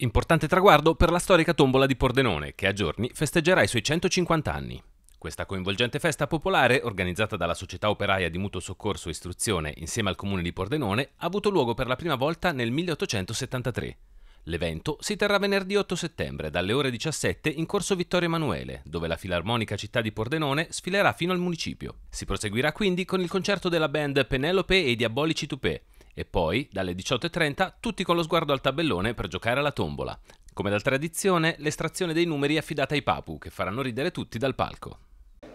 Importante traguardo per la storica tombola di Pordenone, che a giorni festeggerà i suoi 150 anni. Questa coinvolgente festa popolare, organizzata dalla Società Operaia di Mutuo Soccorso e Istruzione insieme al Comune di Pordenone, ha avuto luogo per la prima volta nel 1873. L'evento si terrà venerdì 8 settembre dalle ore 17 in corso Vittorio Emanuele, dove la filarmonica città di Pordenone sfilerà fino al municipio. Si proseguirà quindi con il concerto della band Penelope e i Diabolici Tupé, e poi, dalle 18.30, tutti con lo sguardo al tabellone per giocare alla tombola. Come da tradizione, l'estrazione dei numeri è affidata ai Papu, che faranno ridere tutti dal palco.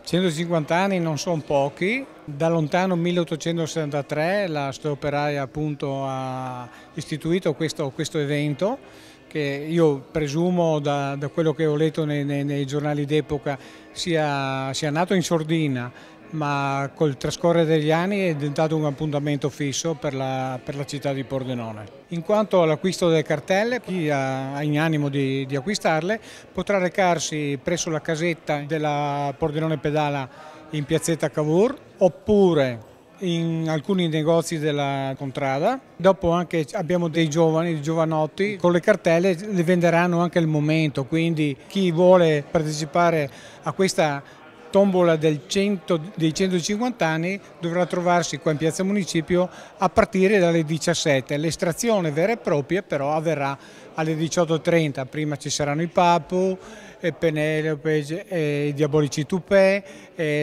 150 anni non sono pochi, da lontano 1863 la storioperaia appunto ha istituito questo, questo evento che io presumo da, da quello che ho letto nei, nei, nei giornali d'epoca sia, sia, nato in sordina ma col trascorrere degli anni è diventato un appuntamento fisso per la, per la città di Pordenone. In quanto all'acquisto delle cartelle, chi ha in animo di, di acquistarle potrà recarsi presso la casetta della Pordenone Pedala in piazzetta Cavour oppure in alcuni negozi della contrada. Dopo anche abbiamo dei giovani, dei giovanotti, con le cartelle le venderanno anche al momento, quindi chi vuole partecipare a questa tombola del 100, dei 150 anni dovrà trovarsi qua in Piazza Municipio a partire dalle 17. L'estrazione vera e propria però avverrà alle 18.30, prima ci saranno i Papu, Penelope e i Diabolici Tupè,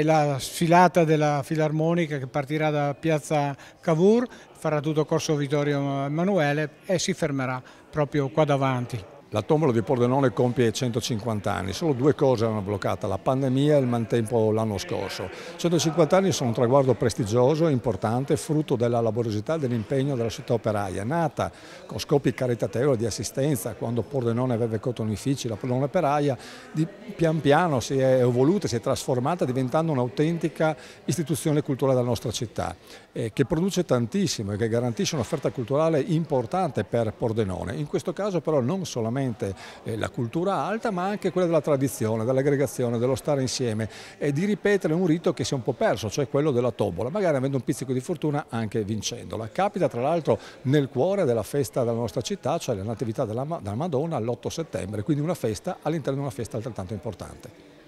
la sfilata della filarmonica che partirà da Piazza Cavour, farà tutto corso Vittorio Emanuele e si fermerà proprio qua davanti. La tombola di Pordenone compie 150 anni, solo due cose erano bloccate, la pandemia e il mantempo l'anno scorso. 150 anni sono un traguardo prestigioso e importante, frutto della laboriosità e dell'impegno della città operaia, nata con scopi caritatevoli di assistenza, quando Pordenone aveva i cotonifici, la Pordenone operaia, di, pian piano si è evoluta, si è trasformata diventando un'autentica istituzione culturale della nostra città, eh, che produce tantissimo e che garantisce un'offerta culturale importante per Pordenone. In questo caso però non solamente sicuramente eh, la cultura alta, ma anche quella della tradizione, dell'aggregazione, dello stare insieme e di ripetere un rito che si è un po' perso, cioè quello della tobola, magari avendo un pizzico di fortuna anche vincendola. Capita tra l'altro nel cuore della festa della nostra città, cioè la Natività della, della Madonna, l'8 settembre, quindi una festa all'interno di una festa altrettanto importante.